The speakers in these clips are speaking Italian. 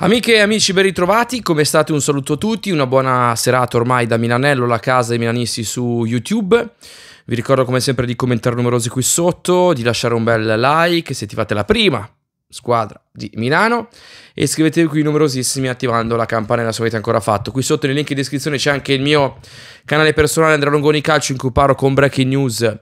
Amiche e amici ben ritrovati, come state un saluto a tutti, una buona serata ormai da Milanello, la casa dei milanisti su YouTube. Vi ricordo come sempre di commentare numerosi qui sotto, di lasciare un bel like se ti fate la prima squadra di Milano e iscrivetevi qui numerosissimi attivando la campanella se avete ancora fatto. Qui sotto nel link in descrizione c'è anche il mio canale personale Andrea Longoni Calcio in cui parlo con breaking news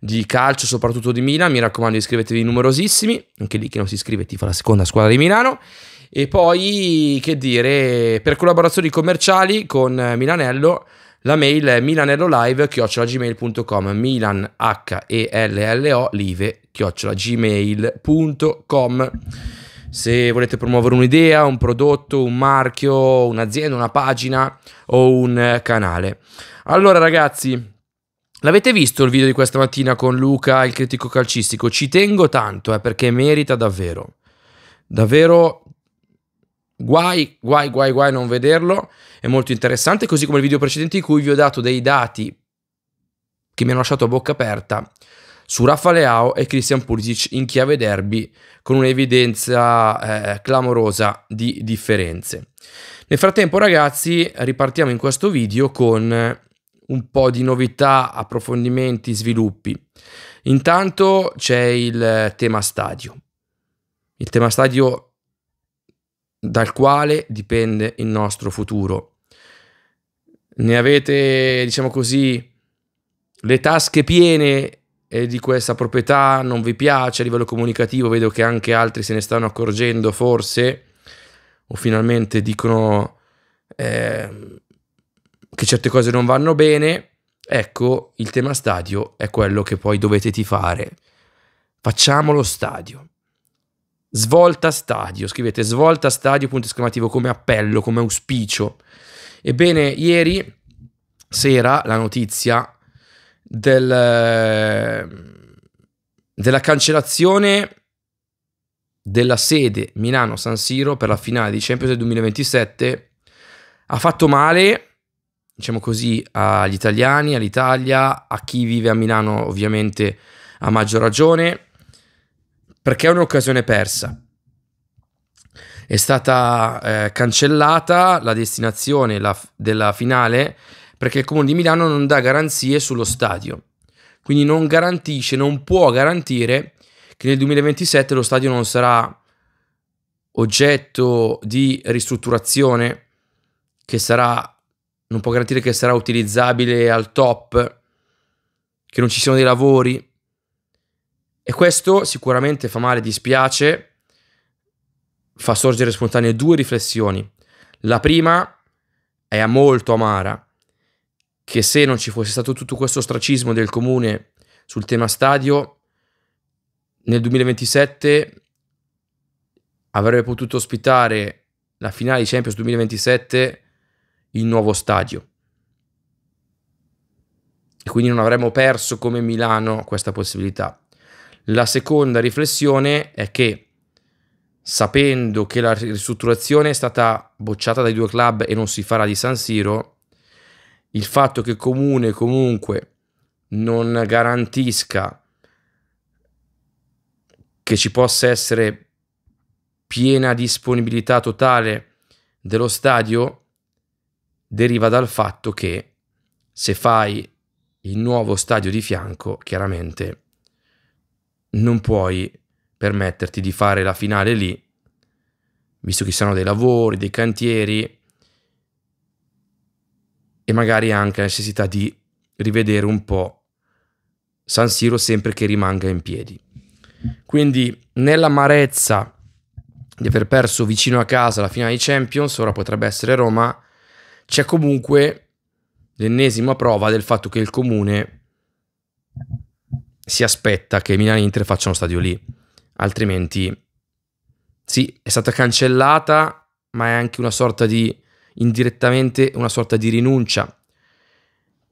di calcio, soprattutto di Milano. Mi raccomando iscrivetevi numerosissimi, anche lì chi non si iscrive ti fa la seconda squadra di Milano. E poi, che dire, per collaborazioni commerciali con Milanello, la mail è milanellolive milan h e l l o live gmail.com se volete promuovere un'idea, un prodotto, un marchio, un'azienda, una pagina o un canale. Allora ragazzi, l'avete visto il video di questa mattina con Luca, il critico calcistico? Ci tengo tanto eh, perché merita davvero. Davvero Guai, guai, guai, guai non vederlo, è molto interessante, così come il video precedente in cui vi ho dato dei dati che mi hanno lasciato a bocca aperta su Rafa Leao e Christian Pulisic in chiave derby con un'evidenza eh, clamorosa di differenze. Nel frattempo ragazzi ripartiamo in questo video con un po' di novità, approfondimenti, sviluppi. Intanto c'è il tema stadio. Il tema stadio dal quale dipende il nostro futuro. Ne avete, diciamo così, le tasche piene di questa proprietà, non vi piace a livello comunicativo, vedo che anche altri se ne stanno accorgendo forse, o finalmente dicono eh, che certe cose non vanno bene, ecco, il tema stadio è quello che poi dovete tifare. Facciamo lo stadio. Svolta stadio, scrivete svolta stadio, punto esclamativo, come appello, come auspicio. Ebbene, ieri sera la notizia del, della cancellazione della sede Milano-San Siro per la finale di Champions del 2027 ha fatto male, diciamo così, agli italiani, all'Italia, a chi vive a Milano ovviamente a maggior ragione perché è un'occasione persa. È stata eh, cancellata la destinazione la, della finale perché il Comune di Milano non dà garanzie sullo stadio. Quindi non garantisce, non può garantire che nel 2027 lo stadio non sarà oggetto di ristrutturazione, che sarà, non può garantire che sarà utilizzabile al top, che non ci siano dei lavori, e questo sicuramente fa male, dispiace, fa sorgere spontanee due riflessioni. La prima è molto amara, che se non ci fosse stato tutto questo ostracismo del comune sul tema stadio, nel 2027 avrebbe potuto ospitare la finale di Champions 2027 il nuovo stadio. E quindi non avremmo perso come Milano questa possibilità. La seconda riflessione è che sapendo che la ristrutturazione è stata bocciata dai due club e non si farà di San Siro, il fatto che comune comunque non garantisca che ci possa essere piena disponibilità totale dello stadio deriva dal fatto che se fai il nuovo stadio di fianco, chiaramente non puoi permetterti di fare la finale lì, visto che ci saranno dei lavori, dei cantieri e magari anche la necessità di rivedere un po' San Siro sempre che rimanga in piedi. Quindi nell'amarezza di aver perso vicino a casa la finale di Champions, ora potrebbe essere Roma, c'è comunque l'ennesima prova del fatto che il comune si aspetta che Milan e Inter facciano stadio lì, altrimenti sì, è stata cancellata, ma è anche una sorta di indirettamente una sorta di rinuncia.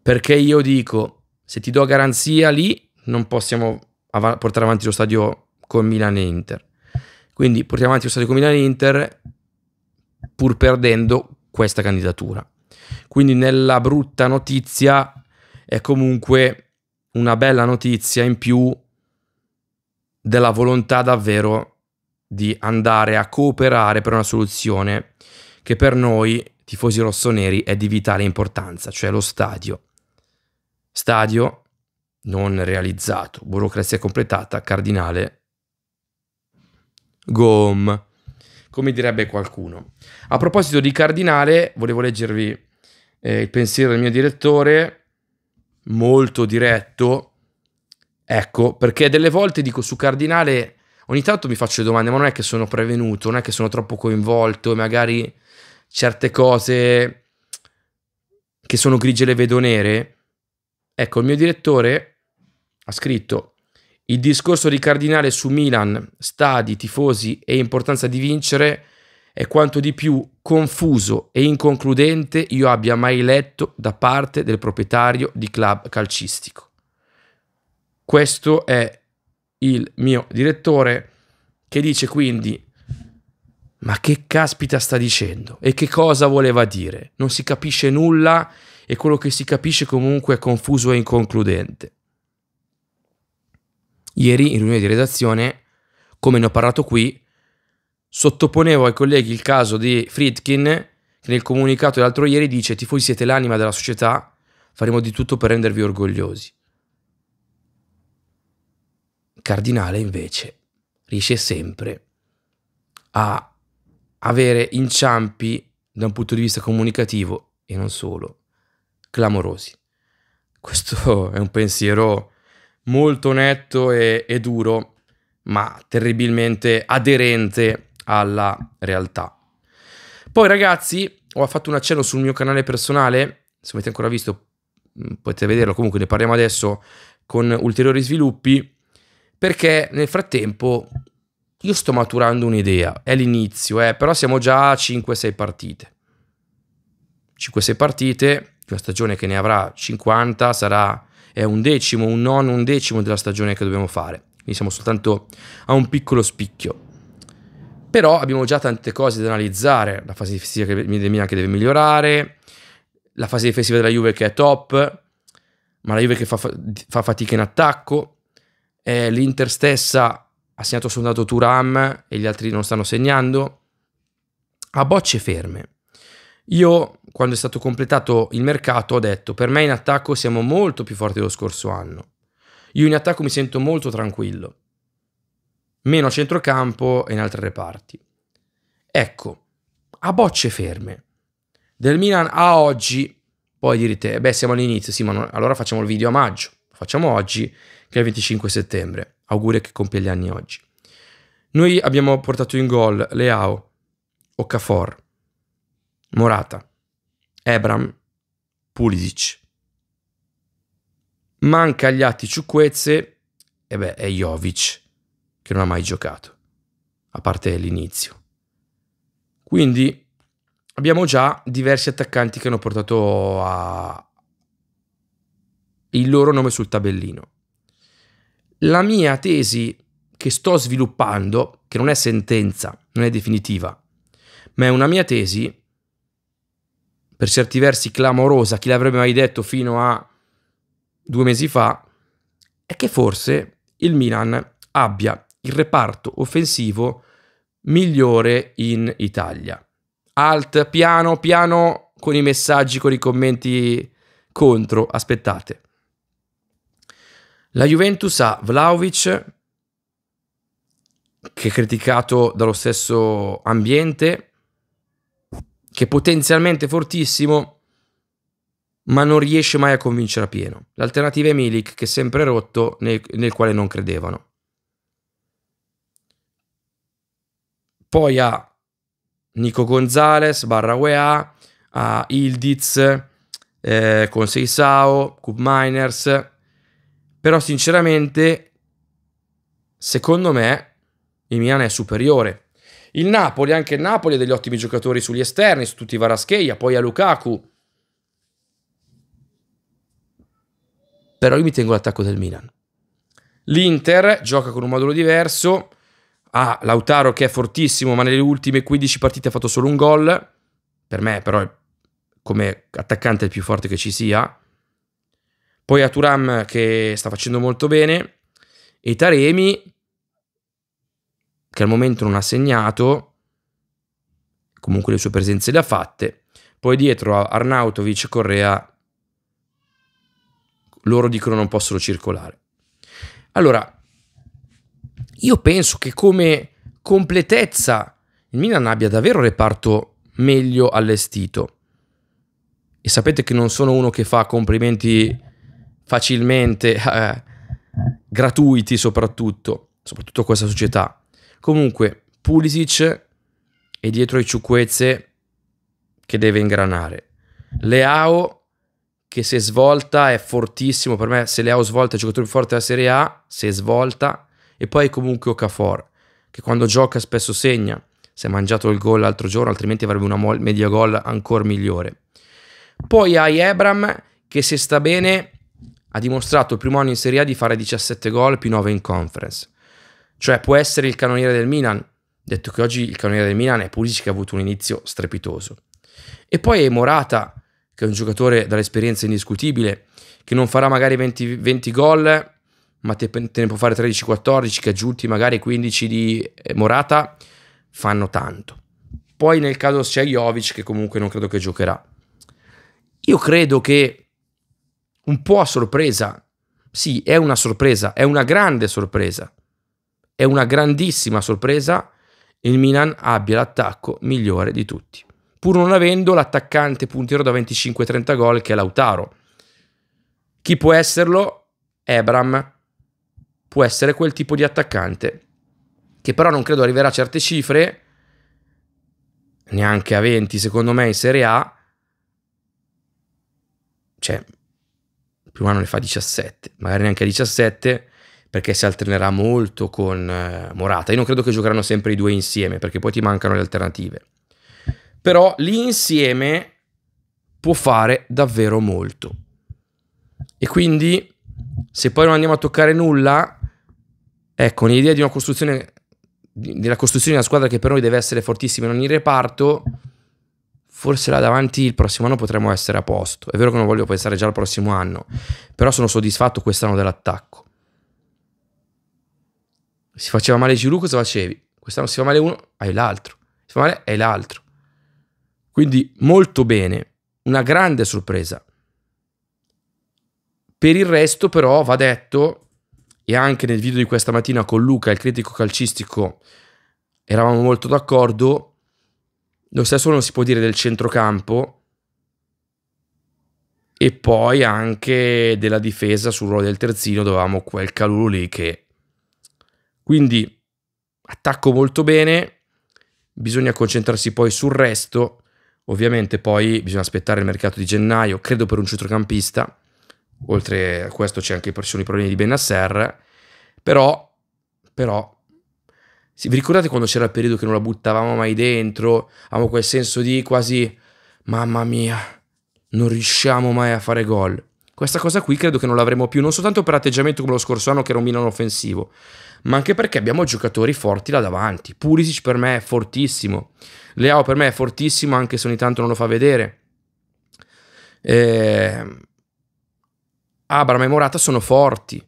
Perché io dico, se ti do garanzia lì, non possiamo av- portare avanti lo stadio con Milan e Inter. Quindi portiamo avanti lo stadio con Milan e Inter pur perdendo questa candidatura. Quindi nella brutta notizia è comunque una bella notizia in più della volontà davvero di andare a cooperare per una soluzione che per noi tifosi rossoneri è di vitale importanza, cioè lo stadio. Stadio non realizzato, burocrazia completata, cardinale Gom, come direbbe qualcuno. A proposito di cardinale, volevo leggervi eh, il pensiero del mio direttore molto diretto. Ecco, perché delle volte dico su Cardinale, ogni tanto mi faccio domande, ma non è che sono prevenuto, non è che sono troppo coinvolto, e magari certe cose che sono grigie le vedo nere. Ecco, il mio direttore ha scritto il discorso di Cardinale su Milan, stadi, tifosi e importanza di vincere è quanto di più confuso e inconcludente io abbia mai letto da parte del proprietario di club calcistico. Questo è il mio direttore che dice quindi ma che caspita sta dicendo e che cosa voleva dire? Non si capisce nulla e quello che si capisce comunque è confuso e inconcludente. Ieri in riunione di redazione, come ne ho parlato qui, Sottoponevo ai colleghi il caso di Fritkin, che nel comunicato dell'altro ieri dice: Tifoi siete l'anima della società, faremo di tutto per rendervi orgogliosi. cardinale, invece, riesce sempre a avere inciampi da un punto di vista comunicativo e non solo, clamorosi. Questo è un pensiero molto netto e, e duro, ma terribilmente aderente alla realtà. Poi ragazzi, ho fatto un accenno sul mio canale personale, se avete ancora visto mm, potete vederlo, comunque ne parliamo adesso con ulteriori sviluppi, perché nel frattempo io sto maturando un'idea, è l'inizio, eh, però siamo già a 5-6 partite. 5-6 partite, una stagione che ne avrà 50 sarà è un decimo, un nono, un decimo della stagione che dobbiamo fare. Quindi siamo soltanto a un piccolo spicchio però abbiamo già tante cose da analizzare, la fase difensiva che, del Milan che deve migliorare, la fase difensiva della Juve che è top, ma la Juve che fa, fa fatica in attacco, eh, l'Inter stessa ha segnato soltanto Turam e gli altri non stanno segnando, a bocce ferme. Io, quando è stato completato il mercato, ho detto, per me in attacco siamo molto più forti dello scorso anno. Io in attacco mi sento molto tranquillo meno a centrocampo e in altri reparti. Ecco, a bocce ferme, del Milan a oggi, poi direte, eh beh siamo all'inizio, sì ma non, allora facciamo il video a maggio, facciamo oggi che è il 25 settembre, auguri che compie gli anni oggi. Noi abbiamo portato in gol Leao, Okafor, Morata, Ebram, Pulisic. Manca agli atti Ciucquezze e beh, è Jovic che non ha mai giocato, a parte l'inizio. Quindi abbiamo già diversi attaccanti che hanno portato a... il loro nome sul tabellino. La mia tesi che sto sviluppando, che non è sentenza, non è definitiva, ma è una mia tesi, per certi versi clamorosa, chi l'avrebbe mai detto fino a due mesi fa, è che forse il Milan abbia il reparto offensivo migliore in Italia. Alt, piano, piano, con i messaggi, con i commenti contro, aspettate. La Juventus ha Vlaovic, che è criticato dallo stesso ambiente, che è potenzialmente fortissimo, ma non riesce mai a convincere a pieno. L'alternativa è Milik, che è sempre rotto, nel, nel quale non credevano. poi a Nico Gonzalez, barra UEA, a Ildiz, eh, con Seisao, Cube Miners. Però sinceramente, secondo me, il Milan è superiore. Il Napoli, anche il Napoli ha degli ottimi giocatori sugli esterni, su tutti i Varascheia, poi a Lukaku. Però io mi tengo l'attacco del Milan. L'Inter gioca con un modulo diverso, ha Lautaro che è fortissimo, ma nelle ultime 15 partite ha fatto solo un gol. Per me, però, come attaccante è il più forte che ci sia. Poi ha Turam che sta facendo molto bene. E Taremi, che al momento non ha segnato, comunque le sue presenze le ha fatte. Poi dietro a Arnautovic e Correa, loro dicono non possono circolare. Allora, io penso che come completezza il Milan abbia davvero reparto meglio allestito. E sapete che non sono uno che fa complimenti facilmente, eh, gratuiti soprattutto, soprattutto a questa società. Comunque, Pulisic è dietro ai ciucquezze che deve ingranare. Leao che se svolta è fortissimo, per me se Leao svolta è il giocatore più forte della Serie A, se svolta e poi comunque Okafor, che quando gioca spesso segna, si è mangiato il gol l'altro giorno, altrimenti avrebbe una media gol ancora migliore. Poi hai Ebram, che se sta bene ha dimostrato il primo anno in Serie A di fare 17 gol più 9 in conference. Cioè può essere il cannoniere del Milan, detto che oggi il cannoniere del Milan è Pulisic che ha avuto un inizio strepitoso. E poi è Morata, che è un giocatore dall'esperienza indiscutibile, che non farà magari 20, 20 gol, ma te, te ne può fare 13-14, Caggiuti magari 15 di eh, Morata, fanno tanto. Poi nel caso c'è Jovic che comunque non credo che giocherà. Io credo che un po' a sorpresa, sì, è una sorpresa, è una grande sorpresa, è una grandissima sorpresa, il Milan abbia l'attacco migliore di tutti, pur non avendo l'attaccante puntiero da 25-30 gol che è Lautaro. Chi può esserlo? Ebram, può essere quel tipo di attaccante, che però non credo arriverà a certe cifre, neanche a 20 secondo me in Serie A, cioè prima non ne fa 17, magari neanche a 17 perché si alternerà molto con eh, Morata. Io non credo che giocheranno sempre i due insieme perché poi ti mancano le alternative. Però l'insieme può fare davvero molto. E quindi se poi non andiamo a toccare nulla, Ecco, l'idea di una costruzione, della costruzione di una squadra che per noi deve essere fortissima in ogni reparto, forse là davanti il prossimo anno potremmo essere a posto. È vero che non voglio pensare già al prossimo anno, però sono soddisfatto quest'anno dell'attacco. Si faceva male Giroud, cosa facevi? Quest'anno si fa male uno, hai l'altro. Si fa male, hai l'altro. Quindi molto bene, una grande sorpresa. Per il resto però va detto e anche nel video di questa mattina con Luca, il critico calcistico, eravamo molto d'accordo. Lo stesso non si può dire del centrocampo e poi anche della difesa sul ruolo del terzino dove avevamo quel calulu lì che... Quindi attacco molto bene, bisogna concentrarsi poi sul resto, ovviamente poi bisogna aspettare il mercato di gennaio, credo per un centrocampista Oltre a questo c'è anche, ci sono i problemi di Benasser, però, però sì, vi ricordate quando c'era il periodo che non la buttavamo mai dentro? Avevamo quel senso di quasi, mamma mia, non riusciamo mai a fare gol. Questa cosa qui credo che non l'avremo più, non soltanto per atteggiamento come lo scorso anno che era un Milan offensivo, ma anche perché abbiamo giocatori forti là davanti. Pulisic per me è fortissimo, Leao per me è fortissimo anche se ogni tanto non lo fa vedere. Ehm... Abram ah, e Morata sono forti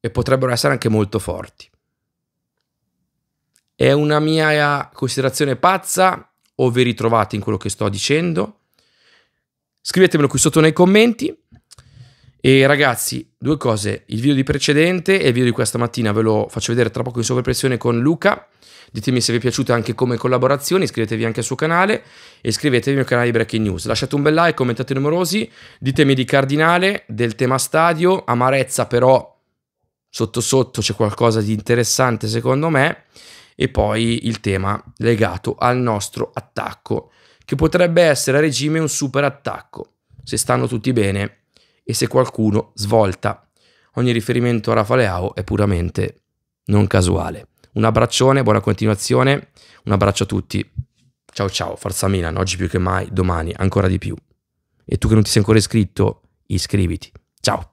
e potrebbero essere anche molto forti. È una mia eh, considerazione pazza o vi ritrovate in quello che sto dicendo? Scrivetemelo qui sotto nei commenti. E ragazzi, due cose, il video di precedente e il video di questa mattina ve lo faccio vedere tra poco in sovrappressione con Luca. Ditemi se vi è piaciuta anche come collaborazione, iscrivetevi anche al suo canale e iscrivetevi al mio canale di Breaking News. Lasciate un bel like, commentate numerosi, ditemi di Cardinale, del tema stadio, amarezza però sotto sotto c'è qualcosa di interessante secondo me e poi il tema legato al nostro attacco che potrebbe essere a regime un super attacco se stanno tutti bene e se qualcuno svolta. Ogni riferimento a Rafa è puramente non casuale. Un abbraccione, buona continuazione, un abbraccio a tutti. Ciao ciao, forza Milan, oggi più che mai, domani ancora di più. E tu che non ti sei ancora iscritto, iscriviti. Ciao.